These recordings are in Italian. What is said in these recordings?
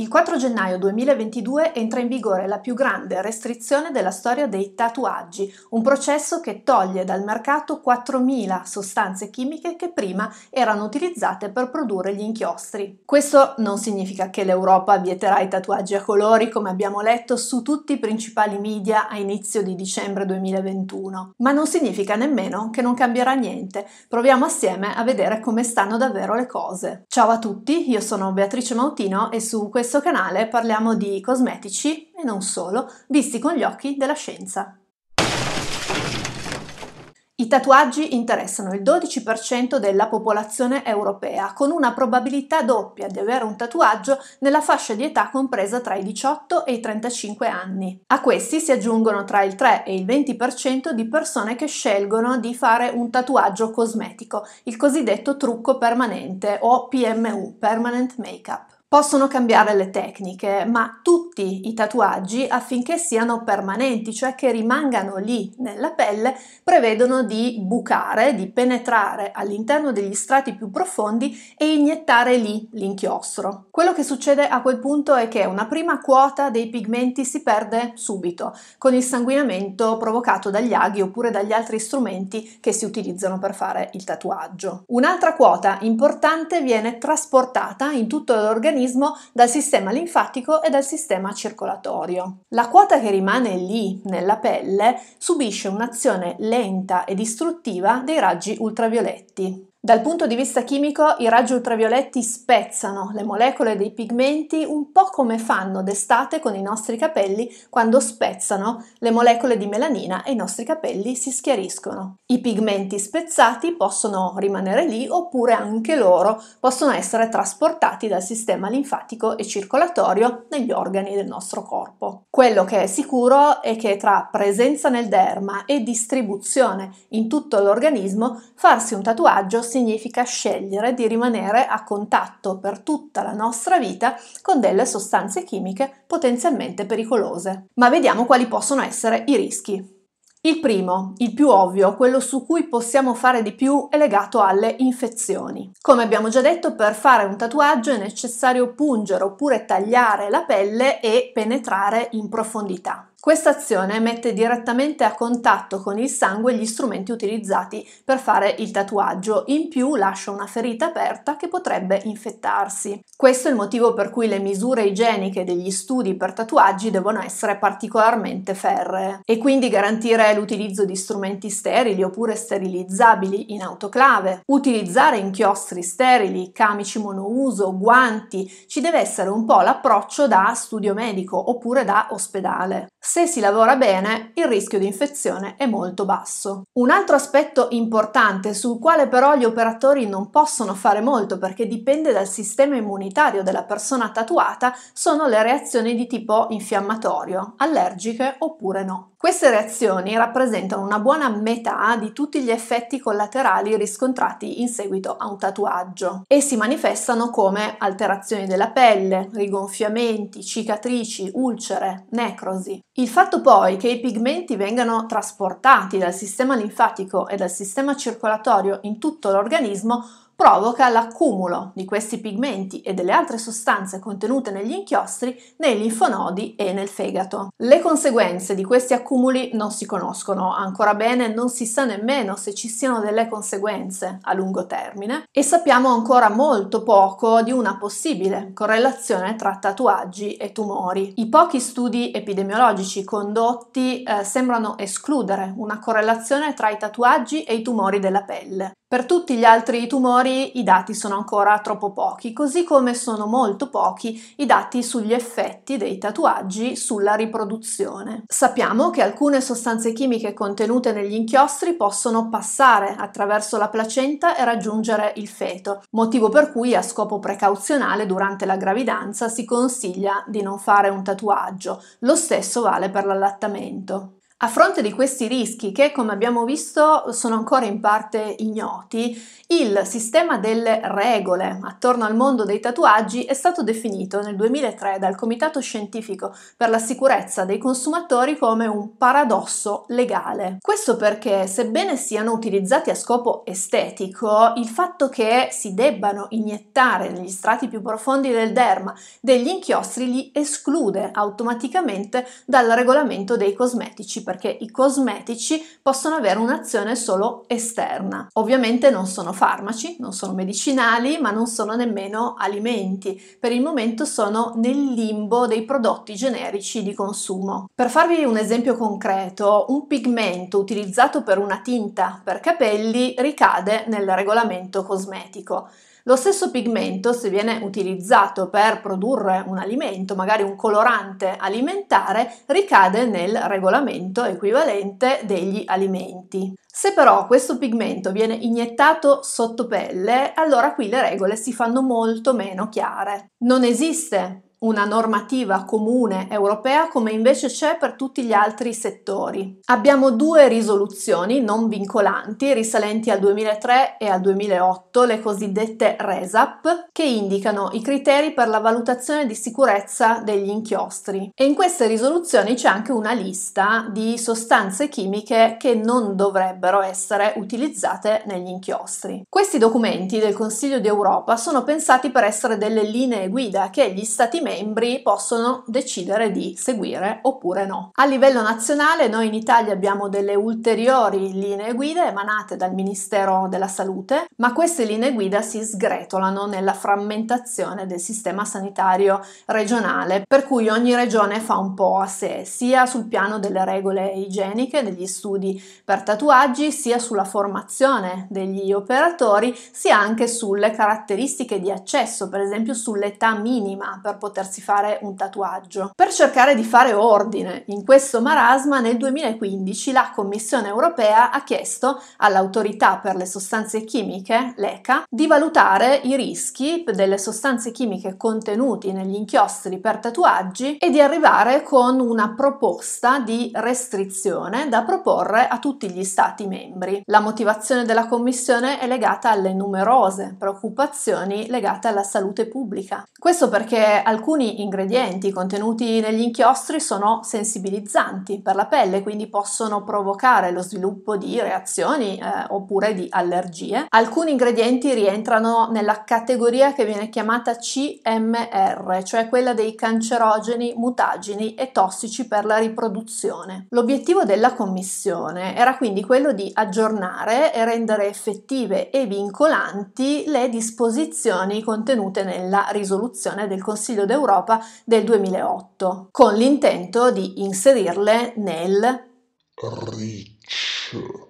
Il 4 gennaio 2022 entra in vigore la più grande restrizione della storia dei tatuaggi, un processo che toglie dal mercato 4.000 sostanze chimiche che prima erano utilizzate per produrre gli inchiostri. Questo non significa che l'Europa vieterà i tatuaggi a colori, come abbiamo letto su tutti i principali media a inizio di dicembre 2021, ma non significa nemmeno che non cambierà niente. Proviamo assieme a vedere come stanno davvero le cose. Ciao a tutti, io sono Beatrice Mautino e su questo questo canale parliamo di cosmetici e non solo, visti con gli occhi della scienza. I tatuaggi interessano il 12% della popolazione europea, con una probabilità doppia di avere un tatuaggio nella fascia di età compresa tra i 18 e i 35 anni. A questi si aggiungono tra il 3 e il 20% di persone che scelgono di fare un tatuaggio cosmetico, il cosiddetto trucco permanente o PMU, Permanent Makeup. Possono cambiare le tecniche, ma tutti i tatuaggi affinché siano permanenti, cioè che rimangano lì nella pelle, prevedono di bucare, di penetrare all'interno degli strati più profondi e iniettare lì l'inchiostro. Quello che succede a quel punto è che una prima quota dei pigmenti si perde subito, con il sanguinamento provocato dagli aghi oppure dagli altri strumenti che si utilizzano per fare il tatuaggio. Un'altra quota importante viene trasportata in tutto l'organismo organismo dal sistema linfatico e dal sistema circolatorio. La quota che rimane lì, nella pelle, subisce un'azione lenta e distruttiva dei raggi ultravioletti. Dal punto di vista chimico, i raggi ultravioletti spezzano le molecole dei pigmenti un po' come fanno d'estate con i nostri capelli quando spezzano le molecole di melanina e i nostri capelli si schiariscono. I pigmenti spezzati possono rimanere lì oppure anche loro possono essere trasportati dal sistema linfatico e circolatorio negli organi del nostro corpo. Quello che è sicuro è che tra presenza nel derma e distribuzione in tutto l'organismo, farsi un tatuaggio significa scegliere di rimanere a contatto per tutta la nostra vita con delle sostanze chimiche potenzialmente pericolose. Ma vediamo quali possono essere i rischi. Il primo, il più ovvio, quello su cui possiamo fare di più, è legato alle infezioni. Come abbiamo già detto, per fare un tatuaggio è necessario pungere oppure tagliare la pelle e penetrare in profondità. Questa azione mette direttamente a contatto con il sangue gli strumenti utilizzati per fare il tatuaggio, in più lascia una ferita aperta che potrebbe infettarsi. Questo è il motivo per cui le misure igieniche degli studi per tatuaggi devono essere particolarmente ferree e quindi garantire l'utilizzo di strumenti sterili oppure sterilizzabili in autoclave, utilizzare inchiostri sterili, camici monouso, guanti, ci deve essere un po' l'approccio da studio medico oppure da ospedale. Se si lavora bene, il rischio di infezione è molto basso. Un altro aspetto importante sul quale però gli operatori non possono fare molto perché dipende dal sistema immunitario della persona tatuata sono le reazioni di tipo infiammatorio, allergiche oppure no. Queste reazioni rappresentano una buona metà di tutti gli effetti collaterali riscontrati in seguito a un tatuaggio e si manifestano come alterazioni della pelle, rigonfiamenti, cicatrici, ulcere, necrosi. Il fatto poi che i pigmenti vengano trasportati dal sistema linfatico e dal sistema circolatorio in tutto l'organismo provoca l'accumulo di questi pigmenti e delle altre sostanze contenute negli inchiostri nei linfonodi e nel fegato. Le conseguenze di questi accumuli non si conoscono ancora bene, non si sa nemmeno se ci siano delle conseguenze a lungo termine e sappiamo ancora molto poco di una possibile correlazione tra tatuaggi e tumori. I pochi studi epidemiologici condotti eh, sembrano escludere una correlazione tra i tatuaggi e i tumori della pelle. Per tutti gli altri tumori numeri i dati sono ancora troppo pochi, così come sono molto pochi i dati sugli effetti dei tatuaggi sulla riproduzione. Sappiamo che alcune sostanze chimiche contenute negli inchiostri possono passare attraverso la placenta e raggiungere il feto, motivo per cui a scopo precauzionale durante la gravidanza si consiglia di non fare un tatuaggio. Lo stesso vale per l'allattamento. A fronte di questi rischi, che come abbiamo visto sono ancora in parte ignoti, il sistema delle regole attorno al mondo dei tatuaggi è stato definito nel 2003 dal Comitato Scientifico per la sicurezza dei consumatori come un paradosso legale. Questo perché, sebbene siano utilizzati a scopo estetico, il fatto che si debbano iniettare negli strati più profondi del derma degli inchiostri li esclude automaticamente dal regolamento dei cosmetici perché i cosmetici possono avere un'azione solo esterna. Ovviamente non sono farmaci, non sono medicinali, ma non sono nemmeno alimenti. Per il momento sono nel limbo dei prodotti generici di consumo. Per farvi un esempio concreto, un pigmento utilizzato per una tinta per capelli ricade nel regolamento cosmetico. Lo stesso pigmento, se viene utilizzato per produrre un alimento, magari un colorante alimentare, ricade nel regolamento equivalente degli alimenti. Se però questo pigmento viene iniettato sotto pelle, allora qui le regole si fanno molto meno chiare. Non esiste una normativa comune europea come invece c'è per tutti gli altri settori. Abbiamo due risoluzioni non vincolanti risalenti al 2003 e al 2008, le cosiddette RESAP, che indicano i criteri per la valutazione di sicurezza degli inchiostri. E in queste risoluzioni c'è anche una lista di sostanze chimiche che non dovrebbero essere utilizzate negli inchiostri. Questi documenti del Consiglio d'Europa sono pensati per essere delle linee guida che gli stati membri membri possono decidere di seguire oppure no. A livello nazionale noi in Italia abbiamo delle ulteriori linee guida emanate dal Ministero della Salute, ma queste linee guida si sgretolano nella frammentazione del sistema sanitario regionale, per cui ogni regione fa un po' a sé, sia sul piano delle regole igieniche, degli studi per tatuaggi, sia sulla formazione degli operatori, sia anche sulle caratteristiche di accesso, per esempio sull'età minima per poter potersi fare un tatuaggio. Per cercare di fare ordine in questo marasma, nel 2015 la Commissione europea ha chiesto all'autorità per le sostanze chimiche, l'ECA, di valutare i rischi delle sostanze chimiche contenuti negli inchiostri per tatuaggi e di arrivare con una proposta di restrizione da proporre a tutti gli Stati membri. La motivazione della Commissione è legata alle numerose preoccupazioni legate alla salute pubblica. Questo perché alcuni alcuni ingredienti contenuti negli inchiostri sono sensibilizzanti per la pelle, quindi possono provocare lo sviluppo di reazioni eh, oppure di allergie. Alcuni ingredienti rientrano nella categoria che viene chiamata CMR, cioè quella dei cancerogeni, mutageni e tossici per la riproduzione. L'obiettivo della commissione era quindi quello di aggiornare e rendere effettive e vincolanti le disposizioni contenute nella risoluzione del Consiglio d'Europa dell'Europa del 2008, con l'intento di inserirle nel REACH.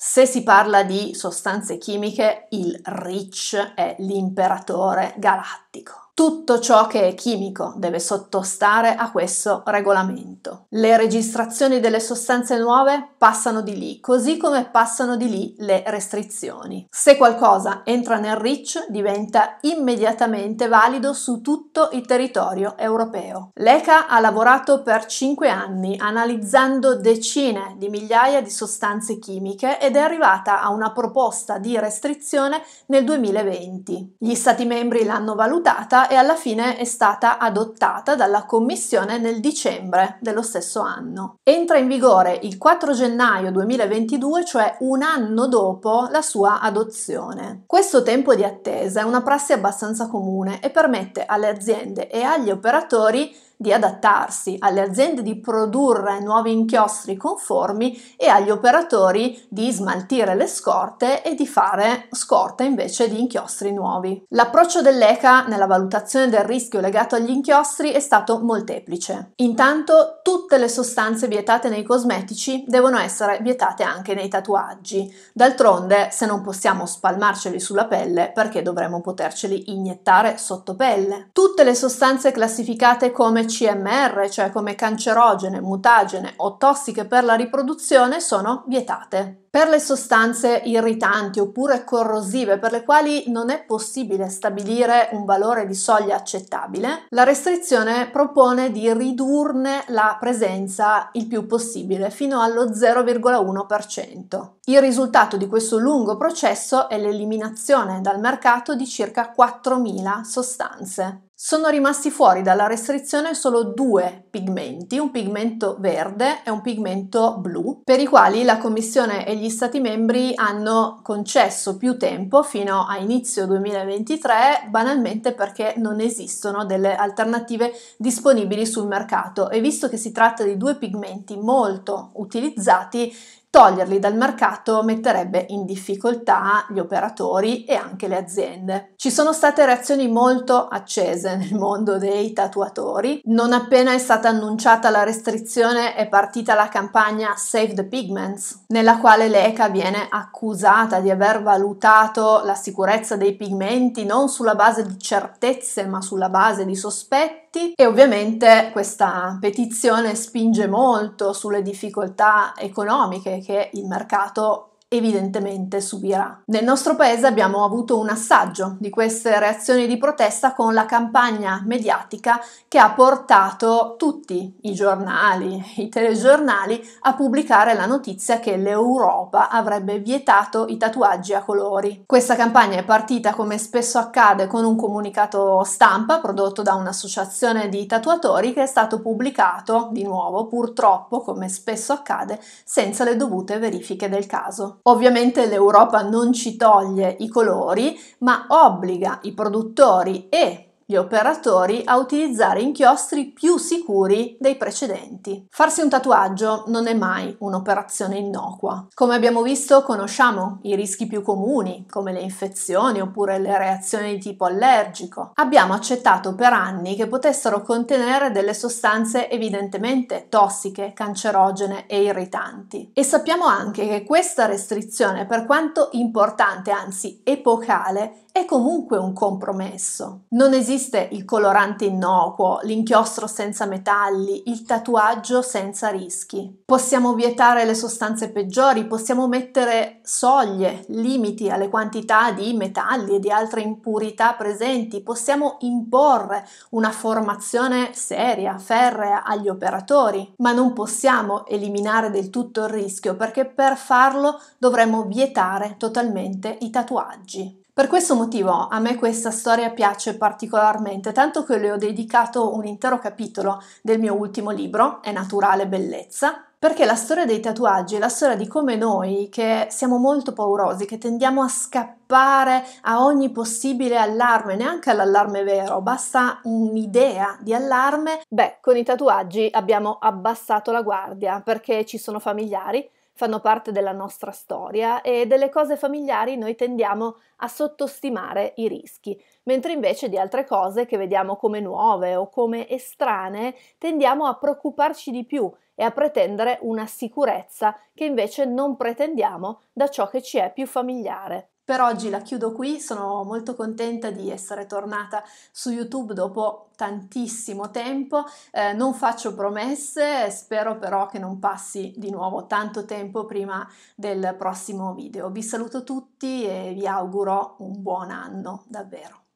Se si parla di sostanze chimiche, il REACH è l'imperatore galattico tutto ciò che è chimico deve sottostare a questo regolamento. Le registrazioni delle sostanze nuove passano di lì, così come passano di lì le restrizioni. Se qualcosa entra nel REACH diventa immediatamente valido su tutto il territorio europeo. L'ECA ha lavorato per 5 anni analizzando decine di migliaia di sostanze chimiche ed è arrivata a una proposta di restrizione nel 2020. Gli Stati membri l'hanno valutata e alla fine è stata adottata dalla Commissione nel dicembre dello stesso anno. Entra in vigore il 4 gennaio 2022, cioè un anno dopo la sua adozione. Questo tempo di attesa è una prassi abbastanza comune e permette alle aziende e agli operatori di adattarsi, alle aziende di produrre nuovi inchiostri conformi e agli operatori di smaltire le scorte e di fare scorta invece di inchiostri nuovi. L'approccio dell'ECA nella valutazione del rischio legato agli inchiostri è stato molteplice. Intanto tutte le sostanze vietate nei cosmetici devono essere vietate anche nei tatuaggi. D'altronde, se non possiamo spalmarceli sulla pelle, perché dovremmo poterceli iniettare sotto pelle? Tutte le sostanze classificate come CMR, cioè come cancerogene, mutagene o tossiche per la riproduzione, sono vietate. Per le sostanze irritanti oppure corrosive per le quali non è possibile stabilire un valore di soglia accettabile, la restrizione propone di ridurne la presenza il più possibile fino allo 0,1%. Il risultato di questo lungo processo è l'eliminazione dal mercato di circa 4.000 sostanze sono rimasti fuori dalla restrizione solo due pigmenti, un pigmento verde e un pigmento blu, per i quali la Commissione e gli Stati membri hanno concesso più tempo fino a inizio 2023, banalmente perché non esistono delle alternative disponibili sul mercato e visto che si tratta di due pigmenti molto utilizzati, Toglierli dal mercato metterebbe in difficoltà gli operatori e anche le aziende. Ci sono state reazioni molto accese nel mondo dei tatuatori. Non appena è stata annunciata la restrizione è partita la campagna Save the Pigments, nella quale l'ECA viene accusata di aver valutato la sicurezza dei pigmenti non sulla base di certezze ma sulla base di sospetti e ovviamente questa petizione spinge molto sulle difficoltà economiche che il mercato evidentemente subirà. Nel nostro paese abbiamo avuto un assaggio di queste reazioni di protesta con la campagna mediatica che ha portato tutti i giornali, i telegiornali a pubblicare la notizia che l'Europa avrebbe vietato i tatuaggi a colori. Questa campagna è partita come spesso accade con un comunicato stampa prodotto da un'associazione di tatuatori che è stato pubblicato di nuovo purtroppo come spesso accade senza le dovute verifiche del caso. Ovviamente l'Europa non ci toglie i colori, ma obbliga i produttori e gli operatori a utilizzare inchiostri più sicuri dei precedenti. Farsi un tatuaggio non è mai un'operazione innocua. Come abbiamo visto, conosciamo i rischi più comuni, come le infezioni oppure le reazioni di tipo allergico. Abbiamo accettato per anni che potessero contenere delle sostanze evidentemente tossiche, cancerogene e irritanti. E sappiamo anche che questa restrizione, per quanto importante, anzi epocale, è comunque un compromesso. Non esiste Esiste il colorante innocuo, l'inchiostro senza metalli, il tatuaggio senza rischi. Possiamo vietare le sostanze peggiori, possiamo mettere soglie, limiti alle quantità di metalli e di altre impurità presenti, possiamo imporre una formazione seria, ferrea agli operatori, ma non possiamo eliminare del tutto il rischio perché per farlo dovremmo vietare totalmente i tatuaggi. Per questo motivo a me questa storia piace particolarmente, tanto che le ho dedicato un intero capitolo del mio ultimo libro, È naturale bellezza, perché la storia dei tatuaggi è la storia di come noi, che siamo molto paurosi, che tendiamo a scappare a ogni possibile allarme, neanche all'allarme vero, basta un'idea di allarme. Beh, con i tatuaggi abbiamo abbassato la guardia perché ci sono familiari fanno parte della nostra storia e delle cose familiari noi tendiamo a sottostimare i rischi, mentre invece di altre cose che vediamo come nuove o come estranee tendiamo a preoccuparci di più e a pretendere una sicurezza che invece non pretendiamo da ciò che ci è più familiare. Per oggi la chiudo qui, sono molto contenta di essere tornata su YouTube dopo tantissimo tempo, eh, non faccio promesse, spero però che non passi di nuovo tanto tempo prima del prossimo video. Vi saluto tutti e vi auguro un buon anno, davvero.